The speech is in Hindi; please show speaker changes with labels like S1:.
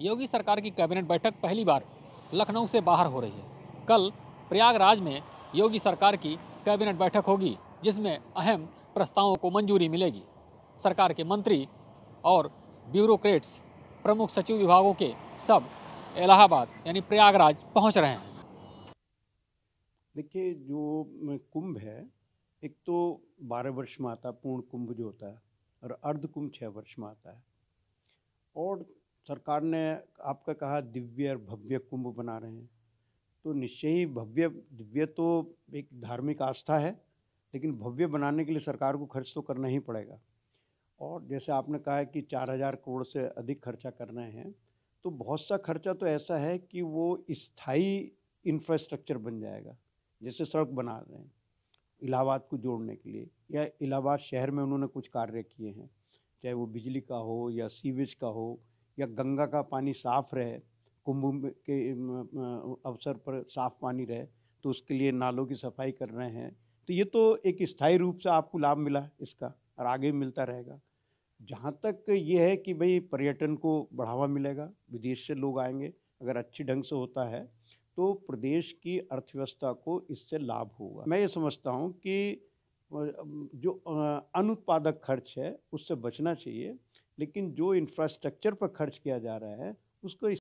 S1: योगी सरकार की कैबिनेट बैठक पहली बार लखनऊ से बाहर हो रही है कल प्रयागराज में योगी सरकार की कैबिनेट बैठक होगी जिसमें अहम प्रस्तावों को मंजूरी मिलेगी सरकार के मंत्री और ब्यूरोक्रेट्स प्रमुख सचिव विभागों के सब इलाहाबाद यानी प्रयागराज पहुंच रहे हैं
S2: देखिए जो कुंभ है एक तो बारह वर्ष में आता पूर्ण कुंभ जो होता है और अर्ध कुंभ छः वर्ष में आता है और सरकार ने आपका कहा दिव्य और भव्य कुंभ बना रहे हैं तो निश्चय ही भव्य दिव्य तो एक धार्मिक आस्था है लेकिन भव्य बनाने के लिए सरकार को खर्च तो करना ही पड़ेगा और जैसे आपने कहा है कि चार हज़ार करोड़ से अधिक खर्चा करना है तो बहुत सा खर्चा तो ऐसा है कि वो स्थायी इंफ्रास्ट्रक्चर बन जाएगा जैसे सड़क बना रहे हैं इलाहाबाद को जोड़ने के लिए या इलाहाबाद शहर में उन्होंने कुछ कार्य किए हैं चाहे वो बिजली का हो या सीवेज का हो या गंगा का पानी साफ रहे कुंभ के अवसर पर साफ पानी रहे तो उसके लिए नालों की सफाई कर रहे हैं तो ये तो एक स्थायी रूप से आपको लाभ मिला इसका और आगे मिलता रहेगा जहाँ तक ये है कि भाई पर्यटन को बढ़ावा मिलेगा विदेश से लोग आएंगे अगर अच्छी ढंग से होता है तो प्रदेश की अर्थव्यवस्था को इससे लाभ होगा मैं ये समझता हूँ कि जो अनुत्पादक खर्च है उससे बचना चाहिए लेकिन जो इंफ्रास्ट्रक्चर पर खर्च किया जा रहा है उसको